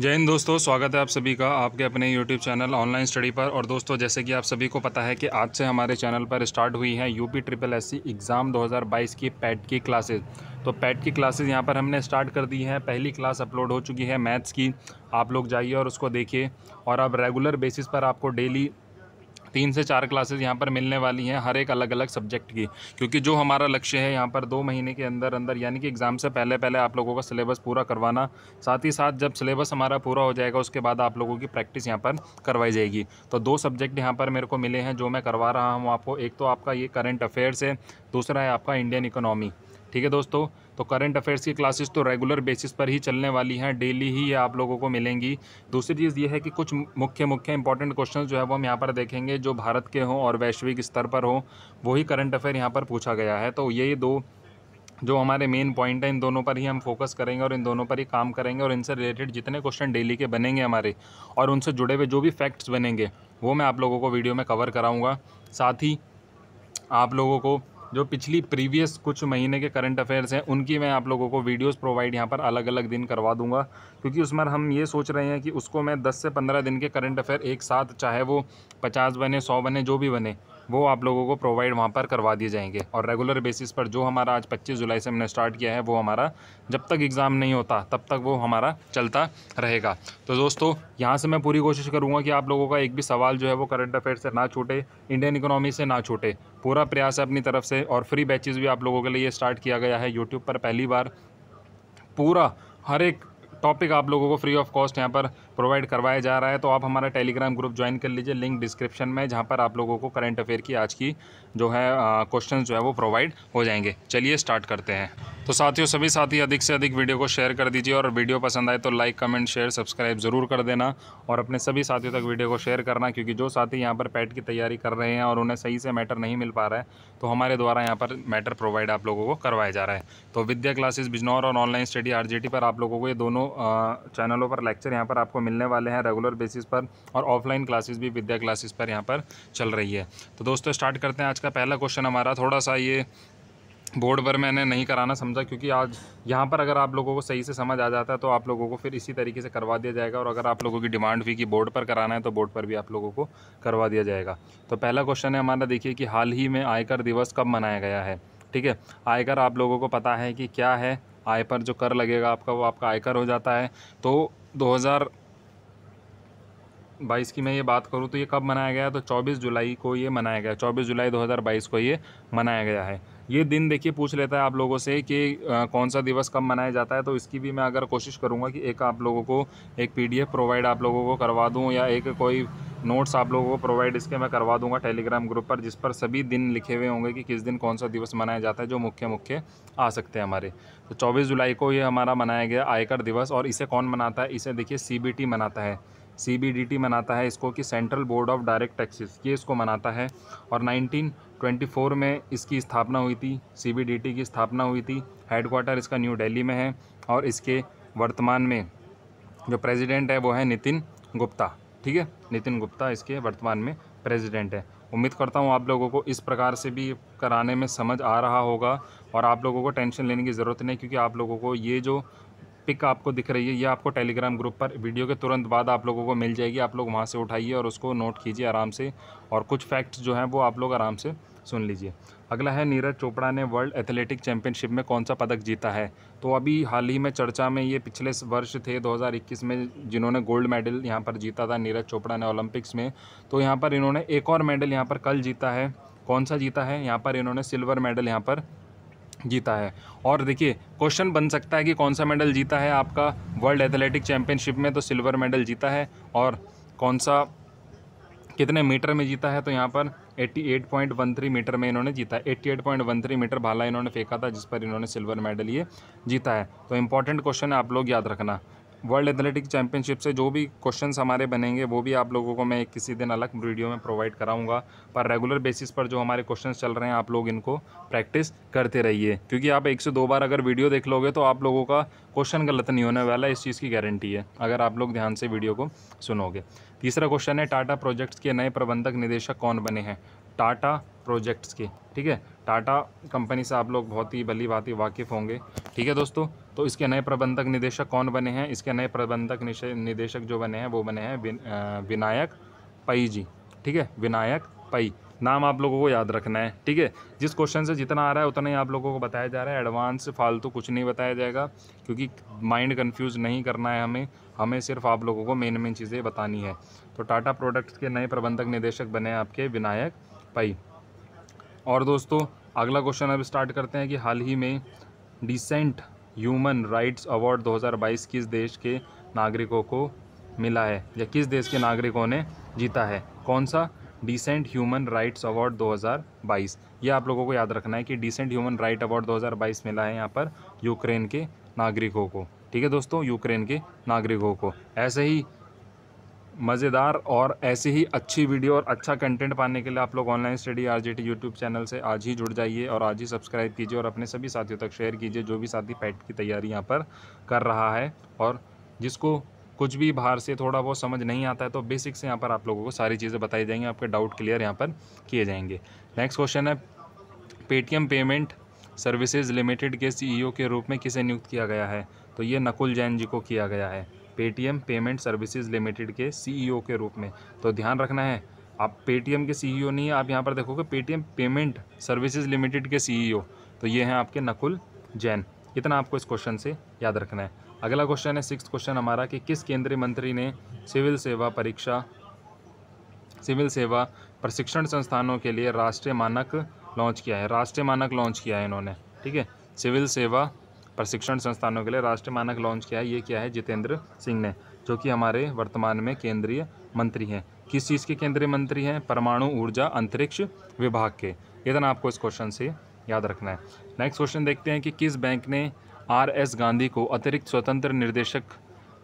जय हिंद दोस्तों स्वागत है आप सभी का आपके अपने YouTube चैनल ऑनलाइन स्टडी पर और दोस्तों जैसे कि आप सभी को पता है कि आज से हमारे चैनल पर स्टार्ट हुई है UP triple S C exam 2022 की पैट की क्लासेस तो पैट की क्लासेस यहाँ पर हमने स्टार्ट कर दी है पहली क्लास अपलोड हो चुकी है मैथ्स की आप लोग जाइए और उसको देखिए और अब रेगुलर बेसिस पर आपको डेली तीन से चार क्लासेस यहाँ पर मिलने वाली हैं हर एक अलग अलग सब्जेक्ट की क्योंकि जो हमारा लक्ष्य है यहाँ पर दो महीने के अंदर अंदर यानी कि एग्ज़ाम से पहले पहले आप लोगों का सिलेबस पूरा करवाना साथ ही साथ जब सिलेबस हमारा पूरा हो जाएगा उसके बाद आप लोगों की प्रैक्टिस यहाँ पर करवाई जाएगी तो दो सब्जेक्ट यहाँ पर मेरे को मिले हैं जो मैं करवा रहा हूँ आपको एक तो आपका ये करेंट अफेयर्स है दूसरा है आपका इंडियन इकोनॉमी ठीक है दोस्तों तो करंट अफेयर्स की क्लासेस तो रेगुलर बेसिस पर ही चलने वाली हैं डेली ही ये आप लोगों को मिलेंगी दूसरी चीज़ ये है कि कुछ मुख्य मुख्य इंपॉर्टेंट क्वेश्चन जो है वो हम यहाँ पर देखेंगे जो भारत के हों और वैश्विक स्तर पर हों वही करंट अफेयर यहाँ पर पूछा गया है तो ये दो जो हमारे मेन पॉइंट हैं इन दोनों पर ही हम फोकस करेंगे और इन दोनों पर ही काम करेंगे और इनसे रिलेटेड जितने क्वेश्चन डेली के बनेंगे हमारे और उनसे जुड़े हुए जो भी फैक्ट्स बनेंगे वो मैं आप लोगों को वीडियो में कवर कराऊंगा साथ ही आप लोगों को जो पिछली प्रीवियस कुछ महीने के करंट अफेयर्स हैं उनकी मैं आप लोगों को वीडियोस प्रोवाइड यहाँ पर अलग अलग दिन करवा दूंगा क्योंकि उसमें हम ये सोच रहे हैं कि उसको मैं 10 से 15 दिन के करंट अफेयर एक साथ चाहे वो 50 बने 100 बने जो भी बने वो आप लोगों को प्रोवाइड वहाँ पर करवा दिए जाएंगे और रेगुलर बेसिस पर जो हमारा आज पच्चीस जुलाई से हमने स्टार्ट किया है वो हमारा जब तक एग्ज़ाम नहीं होता तब तक वो हमारा चलता रहेगा तो दोस्तों यहाँ से मैं पूरी कोशिश करूँगा कि आप लोगों का एक भी सवाल जो है वो करंट अफेयर से ना छूटे इंडियन इकोनॉमी से ना छूटे पूरा प्रयास है अपनी तरफ से और फ्री बैचेज़ भी आप लोगों के लिए स्टार्ट किया गया है यूट्यूब पर पहली बार पूरा हर एक टॉपिक आप लोगों को फ्री ऑफ कॉस्ट यहाँ पर प्रोवाइड करवाया जा रहा है तो आप हमारा टेलीग्राम ग्रुप ज्वाइन कर लीजिए लिंक डिस्क्रिप्शन में जहाँ पर आप लोगों को करंट अफेयर की आज की जो है क्वेश्चन जो है वो प्रोवाइड हो जाएंगे चलिए स्टार्ट करते हैं तो साथियों सभी साथी अधिक से अधिक वीडियो को शेयर कर दीजिए और वीडियो पसंद आए तो लाइक कमेंट शेयर सब्सक्राइब ज़रूर कर देना और अपने सभी साथियों तक वीडियो को शेयर करना क्योंकि जो साथी यहाँ पर पैट की तैयारी कर रहे हैं और उन्हें सही से मैटर नहीं मिल पा रहा है तो हमारे द्वारा यहाँ पर मैटर प्रोवाइड आप लोगों को करवाया जा रहा है तो विद्या क्लासेज़ बिजनौर और ऑनलाइन स्टडी आर पर आप लोगों को ये दोनों चैनलों पर लेक्चर यहाँ पर आपको मिलने वाले हैं रेगुलर बेसिस पर और ऑफलाइन क्लासेस भी विद्या क्लासेस पर यहाँ पर चल रही है तो दोस्तों स्टार्ट करते हैं आज का पहला क्वेश्चन हमारा थोड़ा सा ये बोर्ड पर मैंने नहीं कराना समझा क्योंकि आज यहाँ पर अगर आप लोगों को सही से समझ आ जाता है तो आप लोगों को फिर इसी तरीके से करवा दिया जाएगा और अगर आप लोगों की डिमांड भी कि बोर्ड पर कराना है तो बोर्ड पर भी आप लोगों को करवा दिया जाएगा तो पहला क्वेश्चन है हमारा देखिए कि हाल ही में आयकर दिवस कब मनाया गया है ठीक है आयकर आप लोगों को पता है कि क्या है आय पर जो कर लगेगा आपका वो आपका आयकर हो जाता है तो दो बाईस की मैं ये बात करूँ तो ये कब मनाया गया तो चौबीस जुलाई को ये मनाया गया चौबीस जुलाई दो हज़ार बाईस को ये मनाया गया है ये दिन देखिए पूछ लेता है आप लोगों से कि कौन सा दिवस कब मनाया जाता है तो इसकी भी मैं अगर कोशिश करूँगा कि एक आप लोगों को एक पी प्रोवाइड आप लोगों को करवा दूँ या एक कोई नोट्स आप लोगों को प्रोवाइड इसके मैं करवा दूंगा टेलीग्राम ग्रुप पर जिस पर सभी दिन लिखे हुए होंगे कि किस दिन कौन सा दिवस मनाया जाता है जो मुख्य मुख्य आ सकते हैं हमारे तो 24 जुलाई को ये हमारा मनाया गया आयकर दिवस और इसे कौन मनाता है इसे देखिए सीबीटी मनाता है सी मनाता है इसको कि central board of direct taxes ये इसको मनाता है और 1924 में इसकी स्थापना हुई थी सी की स्थापना हुई थी हेडक्वार्टर इसका न्यू दिल्ली में है और इसके वर्तमान में जो प्रेसिडेंट है वो है नितिन गुप्ता ठीक है नितिन गुप्ता इसके वर्तमान में प्रेजिडेंट है उम्मीद करता हूँ आप लोगों को इस प्रकार से भी कराने में समझ आ रहा होगा और आप लोगों को टेंशन लेने की ज़रूरत नहीं क्योंकि आप लोगों को ये जो पिक आपको दिख रही है ये आपको टेलीग्राम ग्रुप पर वीडियो के तुरंत बाद आप लोगों को मिल जाएगी आप लोग वहाँ से उठाइए और उसको नोट कीजिए आराम से और कुछ फैक्ट्स जो हैं वो आप लोग आराम से सुन लीजिए अगला है नीरज चोपड़ा ने वर्ल्ड एथलेटिक चैंपियनशिप में कौन सा पदक जीता है तो अभी हाल ही में चर्चा में ये पिछले वर्ष थे 2021 में जिन्होंने गोल्ड मेडल यहाँ पर जीता था नीरज चोपड़ा ने ओलंपिक्स में तो यहाँ पर इन्होंने एक और मेडल यहाँ पर कल जीता है कौन सा जीता है यहाँ पर इन्होंने सिल्वर मेडल यहाँ पर जीता है और देखिए क्वेश्चन बन सकता है कि कौन सा मेडल जीता है आपका वर्ल्ड एथलेटिक चैम्पियनशिप में तो सिल्वर मेडल जीता है और कौन सा कितने मीटर में जीता है तो यहाँ पर 88.13 मीटर में इन्होंने जीता है 88.13 मीटर भाला इन्होंने फेंका था जिस पर इन्होंने सिल्वर मेडल ये जीता है तो इम्पॉर्टेंट क्वेश्चन है आप लोग याद रखना वर्ल्ड एथलेटिक चैंपियनशिप से जो भी क्वेश्चन हमारे बनेंगे वो भी आप लोगों को मैं किसी दिन अलग वीडियो में प्रोवाइड कराऊंगा पर रेगुलर बेसिस पर जो हमारे क्वेश्चन चल रहे हैं आप लोग इनको प्रैक्टिस करते रहिए क्योंकि आप एक से दो बार अगर वीडियो देख लोगे तो आप लोगों का क्वेश्चन गलत नहीं होने वाला इस चीज़ की गारंटी है अगर आप लोग ध्यान से वीडियो को सुनोगे तीसरा क्वेश्चन है टाटा प्रोजेक्ट्स के नए प्रबंधक निदेशक कौन बने हैं टाटा प्रोजेक्ट्स के ठीक है टाटा कंपनी से आप लोग बहुत ही भली बात वाकिफ़ होंगे ठीक है दोस्तों तो इसके नए प्रबंधक निदेशक कौन बने हैं इसके नए प्रबंधक निदेशक जो बने हैं वो बने हैं विनायक पई जी ठीक है विनायक पई नाम आप लोगों को याद रखना है ठीक है जिस क्वेश्चन से जितना आ रहा है उतना ही आप लोगों को बताया जा रहा है एडवांस फालतू कुछ नहीं बताया जाएगा क्योंकि माइंड कंफ्यूज नहीं करना है हमें हमें सिर्फ आप लोगों को मेन मेन चीज़ें बतानी है तो टाटा प्रोडक्ट्स के नए प्रबंधक निदेशक बने आपके विनायक पाई और दोस्तों अगला क्वेश्चन अब स्टार्ट करते हैं कि हाल ही में डिसेंट ह्यूमन राइट्स अवार्ड 2022 किस देश के नागरिकों को मिला है या किस देश के नागरिकों ने जीता है कौन सा डिसेंट ह्यूमन राइट्स अवार्ड 2022 ये आप लोगों को याद रखना है कि डिसेंट ह्यूमन राइट अवार्ड 2022 मिला है यहाँ पर यूक्रेन के नागरिकों को ठीक है दोस्तों यूक्रेन के नागरिकों को ऐसे ही मज़ेदार और ऐसी ही अच्छी वीडियो और अच्छा कंटेंट पाने के लिए आप लोग online study R T YouTube channel से आज ही जुड़ जाइए और आज ही सब्सक्राइब कीजिए और अपने सभी साथियों तक शेयर कीजिए जो भी साथी पैट की तैयारी यहाँ पर कर रहा है और जिसको कुछ भी बाहर से थोड़ा बहुत समझ नहीं आता है तो बेसिक से यहाँ पर आप लोगों को सारी चीज़ें बताई जाएंगी आपके डाउट क्लियर यहाँ पर किए जाएंगे नेक्स्ट क्वेश्चन है पेटीएम पेमेंट सर्विसेज लिमिटेड के सीईओ e के रूप में किसे नियुक्त किया गया है तो ये नकुल जैन जी को किया गया है पेटीएम पेमेंट सर्विसेज लिमिटेड के सीईओ e के रूप में तो ध्यान रखना है आप पेटीएम के सीईओ e नहीं है आप यहाँ पर देखोगे पेटीएम पेमेंट सर्विसेज लिमिटेड के सीईओ e तो ये हैं आपके नकुल जैन इतना आपको इस क्वेश्चन से याद रखना है अगला क्वेश्चन है सिक्स क्वेश्चन हमारा कि किस केंद्रीय मंत्री ने सिविल सेवा परीक्षा सिविल सेवा प्रशिक्षण संस्थानों के लिए राष्ट्रीय मानक लॉन्च किया है राष्ट्रीय मानक लॉन्च किया है इन्होंने ठीक है सिविल सेवा प्रशिक्षण संस्थानों के लिए राष्ट्रीय मानक लॉन्च किया है ये क्या है जितेंद्र सिंह ने जो कि हमारे वर्तमान में केंद्रीय मंत्री हैं किस चीज़ के केंद्रीय मंत्री हैं परमाणु ऊर्जा अंतरिक्ष विभाग के इतना आपको इस क्वेश्चन से याद रखना है नेक्स्ट क्वेश्चन देखते हैं कि किस बैंक ने आर एस गांधी को अतिरिक्त स्वतंत्र निर्देशक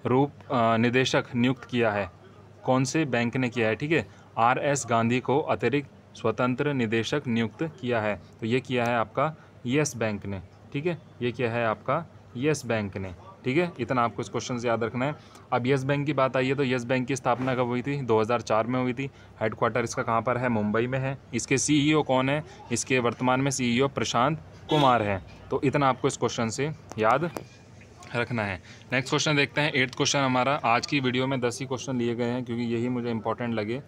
रूप आ, निदेशक नियुक्त किया है कौन से बैंक ने किया है ठीक है आर एस गांधी को अतिरिक्त स्वतंत्र निदेशक नियुक्त किया है तो ये किया है आपका येस बैंक ने ठीक है ये क्या है आपका येस बैंक ने ठीक है इतना आपको इस क्वेश्चन से याद रखना है अब येस बैंक की बात आई है तो येस बैंक की स्थापना कब हुई थी 2004 में हुई थी हेडक्वार्टर इसका कहाँ पर है मुंबई में है इसके सीईओ e कौन है इसके वर्तमान में सीईओ e प्रशांत कुमार हैं तो इतना आपको इस क्वेश्चन से याद रखना है नेक्स्ट क्वेश्चन देखते हैं एट्थ क्वेश्चन हमारा आज की वीडियो में दस ही क्वेश्चन लिए गए हैं क्योंकि यही मुझे इंपॉर्टेंट लगे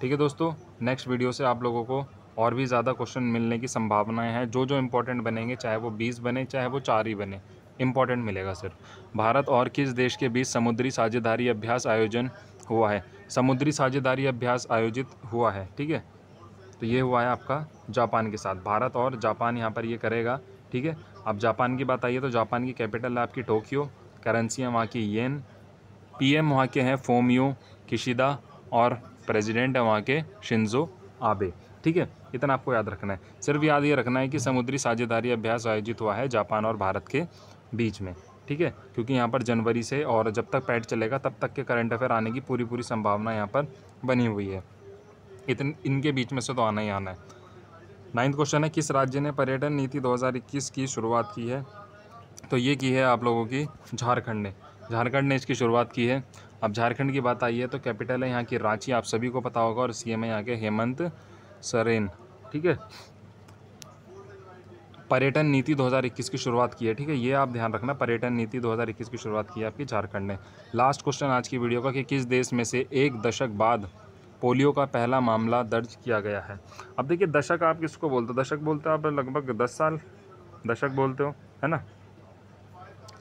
ठीक है दोस्तों नेक्स्ट वीडियो से आप लोगों को और भी ज़्यादा क्वेश्चन मिलने की संभावनाएं हैं जो जो इम्पोर्टेंट बनेंगे चाहे वो बीस बने चाहे वो चार ही बने इम्पोर्टेंट मिलेगा सिर्फ भारत और किस देश के बीच समुद्री साझेदारी अभ्यास आयोजन हुआ है समुद्री साझेदारी अभ्यास आयोजित हुआ है ठीक है तो ये हुआ है आपका जापान के साथ भारत और जापान यहाँ पर ये करेगा ठीक है अब जापान की बात आइए तो जापान की कैपिटल है आपकी टोक्यो करेंसी है वहाँ की येन पीएम वहाँ के हैं फोमियो किशिदा और प्रेसिडेंट है वहाँ के शिंजो आबे ठीक है इतना आपको याद रखना है सिर्फ याद ये रखना है कि समुद्री साझेदारी अभ्यास आयोजित हुआ है जापान और भारत के बीच में ठीक है क्योंकि यहाँ पर जनवरी से और जब तक पैड चलेगा तब तक के करंट अफेयर आने की पूरी पूरी संभावना यहाँ पर बनी हुई है इतन इनके बीच में से तो आना ही आना है नाइन्थ क्वेश्चन है किस राज्य ने पर्यटन नीति 2021 की शुरुआत की है तो ये की है आप लोगों की झारखंड ने झारखंड ने इसकी शुरुआत की है अब झारखंड की बात आई है तो कैपिटल है यहाँ की रांची आप सभी को पता होगा और एम है यहाँ के हेमंत सरेन ठीक है पर्यटन नीति 2021 की शुरुआत की है ठीक है ये आप ध्यान रखना पर्यटन नीति 2021 की शुरुआत की है आपकी झारखंड ने लास्ट क्वेश्चन आज की वीडियो का कि किस देश में से एक दशक बाद पोलियो का पहला मामला दर्ज किया गया है अब देखिए दशक आप किसको बोलते हो दशक बोलते हो आप लगभग दस साल दशक बोलते हो है ना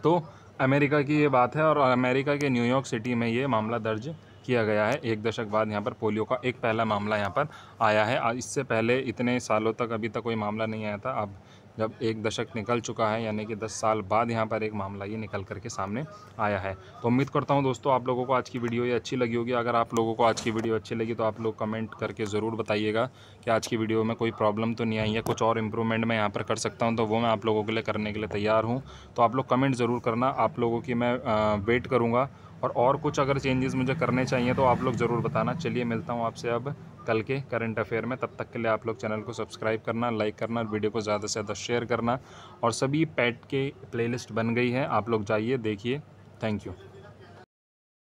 तो अमेरिका की ये बात है और अमेरिका के न्यूयॉर्क सिटी में ये मामला दर्ज किया गया है एक दशक बाद यहाँ पर पोलियो का एक पहला मामला यहाँ पर आया है इससे पहले इतने सालों तक अभी तक कोई मामला नहीं आया था अब जब एक दशक निकल चुका है यानी कि दस साल बाद यहाँ पर एक मामला ये निकल करके सामने आया है तो उम्मीद करता हूँ दोस्तों आप लोगों को आज की वीडियो ये अच्छी लगी होगी अगर आप लोगों को आज की वीडियो अच्छी लगी तो आप लोग कमेंट करके ज़रूर बताइएगा कि आज की वीडियो में कोई प्रॉब्लम तो नहीं आई है कुछ और इम्प्रूवमेंट मैं यहाँ पर कर सकता हूँ तो वो मैं आप लोगों के लिए करने के लिए तैयार हूँ तो आप लोग कमेंट ज़रूर करना आप लोगों की मैं वेट करूँगा और और कुछ अगर चेंजेस मुझे करने चाहिए तो आप लोग ज़रूर बताना चलिए मिलता हूँ आपसे अब कल के करंट अफेयर में तब तक के लिए आप लोग चैनल को सब्सक्राइब करना लाइक करना वीडियो को ज़्यादा से ज़्यादा शेयर करना और सभी पैट के प्लेलिस्ट बन गई है आप लोग जाइए देखिए थैंक यू